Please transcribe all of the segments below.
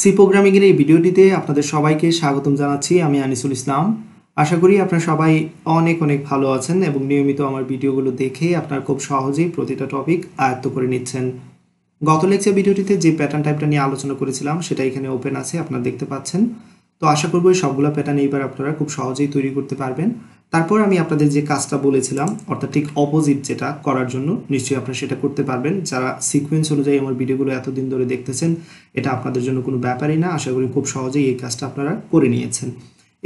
C প্রোগ্রামিংয়ের এই ভিডিওটিতে আপনাদের সবাইকে স্বাগতম জানাচ্ছি আমি আনিসুল ইসলাম আশা করি আপনারা সবাই অনেক অনেক ভালো আছেন এবং নিয়মিত আমার ভিডিওগুলো দেখে আপনার খুব সহজেই প্রতিটা টপিক আয়ত্ত করে নিচ্ছেন গত লেকচার ভিডিওটিতে যে প্যাটার্ন টাইপটা নিয়ে আলোচনা করেছিলাম সেটা এখানে ওপেন আছে আপনারা দেখতে পাচ্ছেন তো আশা করবো সবগুলো প্যাটার্ন এইবার আপনারা খুব সহজেই তৈরি করতে পারবেন তারপর আমি আপনাদের যে কাজটা বলেছিলাম অর্থাৎ ঠিক অপোজিট যেটা করার জন্য নিশ্চয়ই আপনারা সেটা করতে পারবেন যারা সিকোয়েন্স অনুযায়ী আমার ভিডিওগুলো এতদিন ধরে দেখতেছেন এটা আপনাদের জন্য কোনো ব্যাপারই না আশা করি খুব সহজেই এই কাজটা আপনারা করে নিয়েছেন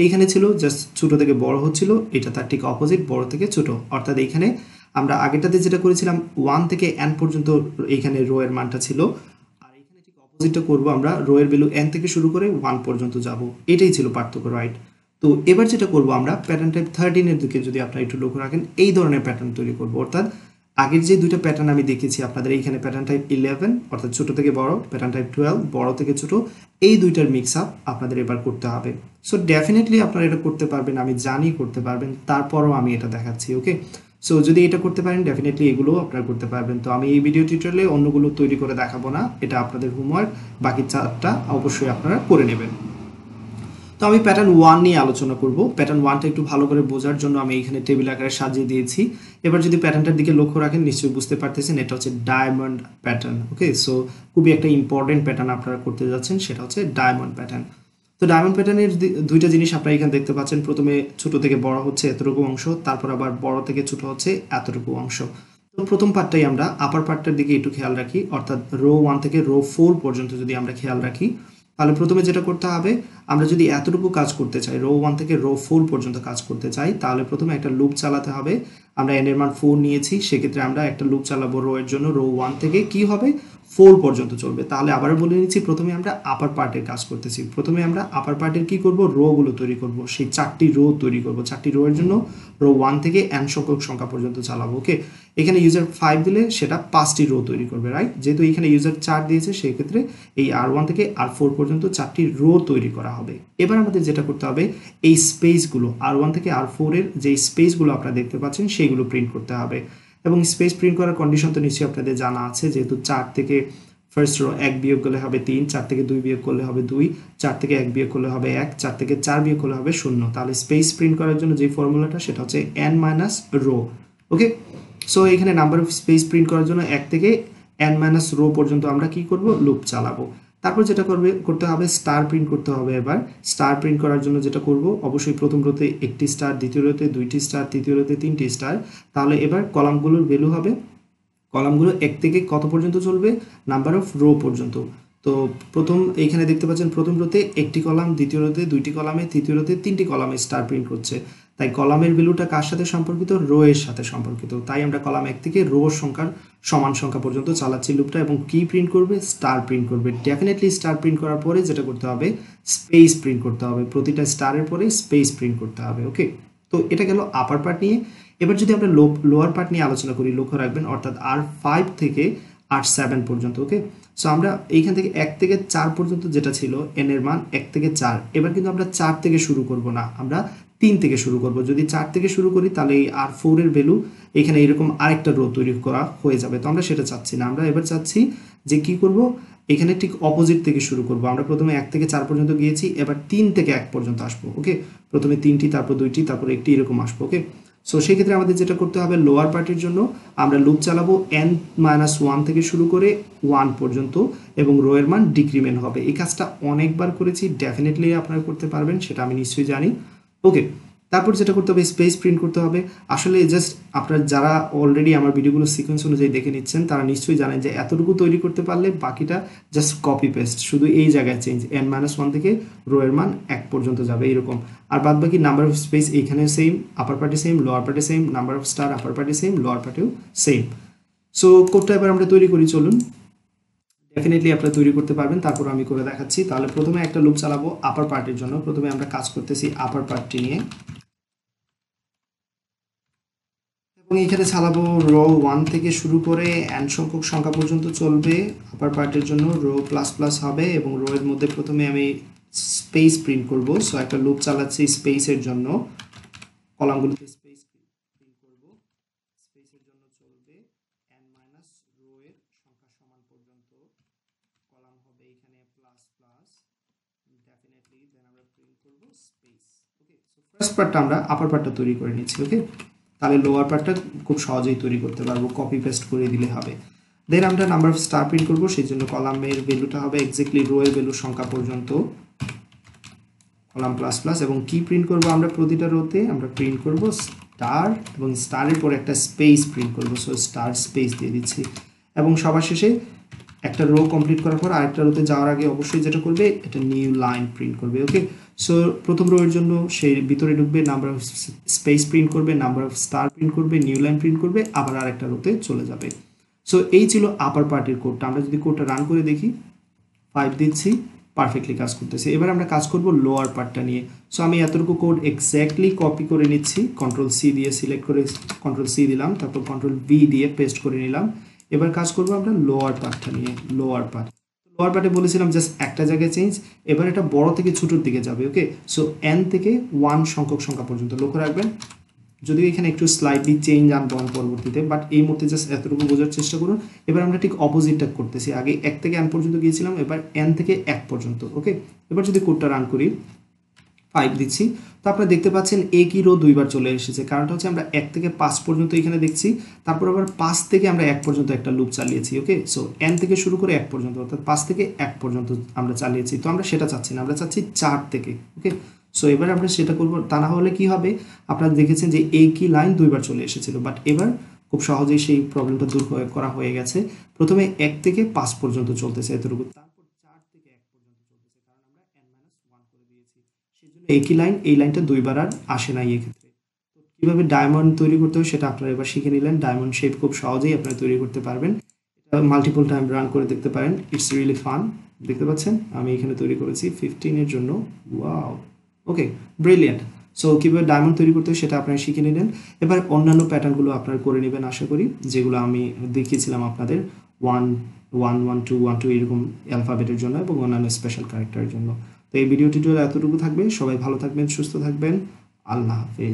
এইখানে ছিল জাস্ট ছোটো থেকে বড় হচ্ছিল এটা তার ঠিক অপোজিট বড় থেকে ছোট অর্থাৎ এইখানে আমরা আগেটাতে যেটা করেছিলাম ওয়ান থেকে এন পর্যন্ত এইখানে রো এর মানটা ছিল আর এইখানে ঠিক অপোজিটটা করবো আমরা রো এর ভ্যালু এন থেকে শুরু করে ওয়ান পর্যন্ত যাব এটাই ছিল পার্থক্য রাইট তো এবার যেটা করব আমরা প্যাটার্ন টাইপ থার্টিনের দিকে যদি আপনারা একটু লক্ষ্য রাখেন এই ধরনের প্যাটার্ন তৈরি করবো অর্থাৎ আগের যে দুইটা প্যাটার্ন আমি দেখেছি আপনাদের এইখানে প্যাটার্ন টাইপ ইলেভেন অর্থাৎ ছোট থেকে বড় প্যাটার্ন টাইপ টুয়েলভ বড় থেকে ছোট এই দুইটার মিক্স আপ আপনাদের এবার করতে হবে সো ডেফিনেটলি আপনারা এটা করতে পারবেন আমি জানি করতে পারবেন তারপরও আমি এটা দেখাচ্ছি ওকে সো যদি এটা করতে পারেন ডেফিনেটলি এগুলোও আপনারা করতে পারবেন তো আমি এই ভিডিও টিউটোরিয়ালে অন্যগুলো তৈরি করে দেখাবো না এটা আপনাদের হোমওয়ার্ক বাকি চারটা অবশ্যই আপনারা করে নেবেন আমি প্যাটার্ন ওয়ান নিয়ে আলোচনা করব প্যাটার্ন ওয়ানটা একটু ভালো করে বোঝার জন্য আমি এখানে টেবিল আকারে সাজিয়ে দিয়েছি এবার যদি প্যাটার্নটার দিকে লক্ষ্য রাখেন নিশ্চয়ই বুঝতে পারতেছেন এটা হচ্ছে ডায়মন্ড প্যাটার্ন ওকে সো খুবই একটা ইম্পর্টেন্ট প্যাটার্ন আপনারা করতে যাচ্ছেন সেটা হচ্ছে ডায়মন্ড প্যাটার্ন তো ডায়মন্ড প্যাটার্নের দুইটা জিনিস আপনারা এখানে দেখতে পাচ্ছেন প্রথমে ছোট থেকে বড় হচ্ছে এতটুকু অংশ তারপর আবার বড় থেকে ছোট হচ্ছে এতটুকু অংশ তো প্রথম পার্টটাই আমরা আপার পার্টটার দিকে একটু খেয়াল রাখি অর্থাৎ রো ওয়ান থেকে রো ফোর পর্যন্ত যদি আমরা খেয়াল রাখি তাহলে প্রথমে যেটা করতে হবে আমরা যদি এতটুকু কাজ করতে চাই রো ওয়ান থেকে রো ফোর পর্যন্ত কাজ করতে চাই তাহলে প্রথমে একটা লুপ চালাতে হবে আমরা এনের মান ফোর নিয়েছি সেক্ষেত্রে আমরা একটা লুপ চালাবো রো এর জন্য রো ওয়ান থেকে কি হবে ফোর পর্যন্ত চলবে তাহলে আবার বলে নিচ্ছি প্রথমে আমরা আপার পার্টের কাজ করতেছি প্রথমে আমরা আপার পার্টের কি করব রোগুলো তৈরি করব সেই চারটি রো তৈরি করব চারটি রো এর জন্য রো ওয়ান থেকে এন সংখ্যক সংখ্যা পর্যন্ত চালাবো ওকে এখানে ইউজার ফাইভ দিলে সেটা পাঁচটি রো তৈরি করবে রাইট যেহেতু এখানে ইউজার চার দিয়েছে সেক্ষেত্রে এই আর ওয়ান থেকে আর ফোর পর্যন্ত চারটি রো তৈরি করা হবে এবার আমাদের যেটা করতে হবে এই স্পেসগুলো আর ওয়ান থেকে আর ফোরের যে স্পেসগুলো আপনারা দেখতে পাচ্ছেন সেইগুলো প্রিন্ট করতে হবে এবং স্পেস প্রিন্ট করার কন্ডিশন তো নিশ্চয়ই আপনাদের জানা আছে যেহেতু চার থেকে ফার্স্ট রো এক বিয়োগ করলে হবে তিন চার থেকে দুই বিয়োগ করলে হবে দুই চার থেকে এক বিয়োগ করলে হবে এক চার থেকে চার বিয়োগ করলে হবে শূন্য তাহলে স্পেস প্রিন্ট করার জন্য যে ফর্মুলাটা সেটা হচ্ছে N minus row okay so এখানে নাম্বার অফ স্পেস প্রিন্ট করার জন্য এক থেকে এন মাইনাস রো পর্যন্ত আমরা কি করব লুপ চালাবো তারপর যেটা করবে করতে হবে স্টার প্রিন্ট করতে হবে এবার স্টার প্রিন্ট করার জন্য যেটা করব অবশ্যই প্রথম রোতে একটি স্টার দ্বিতীয় রোতে দুইটি স্টার তৃতীয় রোতে তিনটি স্টার তাহলে এবার কলামগুলোর ভ্যালু হবে কলামগুলো এক থেকে কত পর্যন্ত চলবে নাম্বার অফ রো পর্যন্ত তো প্রথম এইখানে দেখতে পাচ্ছেন প্রথম রোতে একটি কলাম দ্বিতীয় রোতে দুইটি কলামে তৃতীয় রোতে তিনটি কলামে স্টার প্রিন্ট করছে তাই কলামের ভ্যালুটা কার সাথে সম্পর্কিত রো এর সাথে সম্পর্কিত তাই আমরা কলাম এক থেকে রো সংখ্যার সমান সংখ্যা পর্যন্ত চালাচ্ছি লুপটা এবং কি প্রিন্ট করবে স্টার প্রিন্ট করবে ডেফিনেটলি স্টার প্রিন্ট করার পরে যেটা করতে হবে স্পেস প্রিন্ট করতে হবে প্রতিটা স্টারের পরে স্পেস প্রিন্ট করতে হবে ওকে তো এটা গেল আপার পার্ট নিয়ে এবার যদি আমরা লো লোয়ার পার্ট নিয়ে আলোচনা করি লক্ষ্য রাখবেন অর্থাৎ আর ফাইভ থেকে আর সেভেন পর্যন্ত ওকে সো আমরা এইখান থেকে এক থেকে চার পর্যন্ত যেটা ছিল এন এর মান এক থেকে চার এবার কিন্তু আমরা চার থেকে শুরু করব না আমরা তিন থেকে শুরু করব যদি চার থেকে শুরু করি তাহলে এই আর ফোরের ভ্যালু এখানে এরকম আরেকটা রো তৈরি করা হয়ে যাবে তো আমরা সেটা চাচ্ছি না আমরা এবার চাচ্ছি যে কি করব এখানে ঠিক অপোজিট থেকে শুরু করব আমরা প্রথমে এক থেকে চার পর্যন্ত গিয়েছি এবার তিন থেকে এক পর্যন্ত আসবো ওকে প্রথমে তিনটি তারপর দুইটি তারপর একটি এরকম আসবো ওকে সো সেক্ষেত্রে আমাদের যেটা করতে হবে লোয়ার পার্টির জন্য আমরা লুপ চালাবো এন মাইনাস ওয়ান থেকে শুরু করে ওয়ান পর্যন্ত এবং রোয়ের মান ডিক্রিমেন্ট হবে এই কাজটা অনেকবার করেছি ডেফিনেটলি আপনারা করতে পারবেন সেটা আমি নিশ্চয়ই জানি ওকে তারপর যেটা করতে হবে স্পেস প্রিন্ট করতে হবে আসলে জাস্ট আপনার যারা অলরেডি আমার ভিডিওগুলো সিকোয়েন্স অনুযায়ী দেখে নিচ্ছেন তারা নিশ্চয়ই জানেন যে এতটুকু তৈরি করতে পারলে বাকিটা জাস্ট কপি পেস্ট শুধু এই জায়গায় চেঞ্জ এন মাইনাস ওয়ান থেকে রো এর মান এক পর্যন্ত যাবে এরকম আর বাদ বাকি নাম্বার অফ স্পেস এইখানে same upper party same lower party same number of star upper party same lower পার্টিও সেম সো কোডটা এবার আমরা তৈরি করি চলুন ডেফিনেটলি আপনারা তৈরি করতে পারবেন তারপর আমি করে দেখাচ্ছি তাহলে প্রথমে একটা লুপ চালাবো আপার পার্টির জন্য প্রথমে আমরা কাজ করতেছি আপার পার্টটি নিয়ে এবং এখানে চালাবো রো ওয়ান থেকে শুরু করে অ্যান্ড সংখ্যক সংখ্যা পর্যন্ত চলবে আপার পার্টের জন্য রো প্লাস প্লাস হবে এবং রো এর মধ্যে প্রথমে আমি স্পেস প্রিন্ট করবো সো একটা লুপ চালাচ্ছি স্পেসের জন্য কলামগুলিতে স্পেস ফার্স্ট পার্টটা আমরা আপার পার্টটা তৈরি করে নিচ্ছি ওকে তাহলে লোয়ার পার্টটা খুব সহজেই তৈরি করতে পারবো কপি পেস্ট করে দিলে হবে দেন আমরা নাম্বার অফ স্টার প্রিন্ট করবো সেই জন্য কলামের ভ্যালুটা হবে এক্স্যাক্টলি রোয়ের ভ্যালু সংখ্যা পর্যন্ত কলাম প্লাস প্লাস এবং কি প্রিন্ট করবো আমরা প্রতিটা রোতে আমরা প্রিন্ট করব স্টার এবং স্টারের পরে একটা স্পেস প্রিন্ট করবো সো স্টার স্পেস দিয়ে দিচ্ছি এবং সবার শেষে একটা রো কমপ্লিট করার পর আরেকটা রোতে যাওয়ার আগে অবশ্যই যেটা করবে এটা নিউ লাইন প্রিন্ট করবে ওকে সো প্রথম রোয়ের জন্য সে ভিতরে ঢুকবে নাম্বার অফ স্পেস প্রিন্ট করবে নাম্বার অফ স্টার প্রিন্ট করবে নিউ লাইন প্রিন্ট করবে আবার আরেকটা রোতে চলে যাবে সো এই ছিল আপার পার্টির কোডটা আমরা যদি কোডটা রান করে দেখি ফাইভ দিচ্ছি পারফেক্টলি কাজ করতেছে এবার আমরা কাজ করব লোয়ার পার্টটা নিয়ে সো আমি এতটুকু কোড এক্স্যাক্টলি কপি করে নিচ্ছি কন্ট্রোল সি দিয়ে সিলেক্ট করে কন্ট্রোল সি দিলাম তারপর কন্ট্রোল ভি দিয়ে পেস্ট করে নিলাম এবার কাজ করব আমরা লোয়ার পার্টটা নিয়ে লোয়ার পার্ট লোয়ার পার্টে বলেছিলাম জাস্ট একটা জায়গায় চেঞ্জ এবার এটা বড় থেকে ছোটোর দিকে যাবে ওকে সো এন থেকে ওয়ান সংখ্যক সংখ্যা পর্যন্ত লক্ষ্য রাখবেন যদি এখানে একটু স্লাইডলি চেঞ্জ আনবো আমি পরবর্তীতে বাট এই মুহূর্তে জাস্ট এতটুকু বোঝার চেষ্টা করুন এবার আমরা ঠিক অপোজিটটা করতেছি আগে এক থেকে এন পর্যন্ত গিয়েছিলাম এবার এন থেকে এক পর্যন্ত ওকে এবার যদি কোডটা রান করি পাইপ দিচ্ছি তো আপনারা দেখতে পাচ্ছেন একই রো দুইবার চলে এসেছে কারণটা হচ্ছে আমরা এক থেকে পাঁচ পর্যন্ত এখানে দেখছি তারপর আবার পাঁচ থেকে আমরা এক পর্যন্ত একটা লুপ চালিয়েছি ওকে সো এন থেকে শুরু করে এক পর্যন্ত অর্থাৎ পাঁচ থেকে এক পর্যন্ত আমরা চালিয়েছি তো আমরা সেটা চাচ্ছি না আমরা চাচ্ছি চার থেকে ওকে সো এবার আমরা সেটা করবো তা না হলে কী হবে আপনারা দেখেছেন যে একই লাইন দুইবার চলে এসেছিল বাট এবার খুব সহজেই সেই প্রবলেমটা দূর করা হয়ে গেছে প্রথমে এক থেকে পাঁচ পর্যন্ত চলতেছে এতটুকু একই লাইন এই লাইনটা দুইবার আর আসে নাই এক্ষেত্রে কীভাবে ডায়মন্ড তৈরি করতে হবে সেটা আপনারা এবার শিখে নিলেন ডায়মন্ড শেপ খুব সহজেই আপনারা তৈরি করতে পারবেন এটা মাল্টিপল টাইম রান করে দেখতে পারেন ইটস রিয়েলি ফান দেখতে পাচ্ছেন আমি এখানে তৈরি করেছি ফিফটিনের জন্য ওয়াও ওকে ব্রিলিয়ান্ট সো কীভাবে ডায়মন্ড তৈরি করতে হবে সেটা আপনারা শিখে নিলেন এবার অন্যান্য প্যাটার্নগুলো আপনারা করে নেবেন আশা করি যেগুলো আমি দেখিয়েছিলাম আপনাদের one one one two one two এরকম অ্যালফাবেটের জন্য এবং অন্যান্য স্পেশাল ক্যারেক্টারের জন্য তো এই ভিডিও টিউটোরিয়াল এতটুকু থাকবে সবাই ভালো থাকবেন সুস্থ থাকবেন আল্লাহ হাফেজ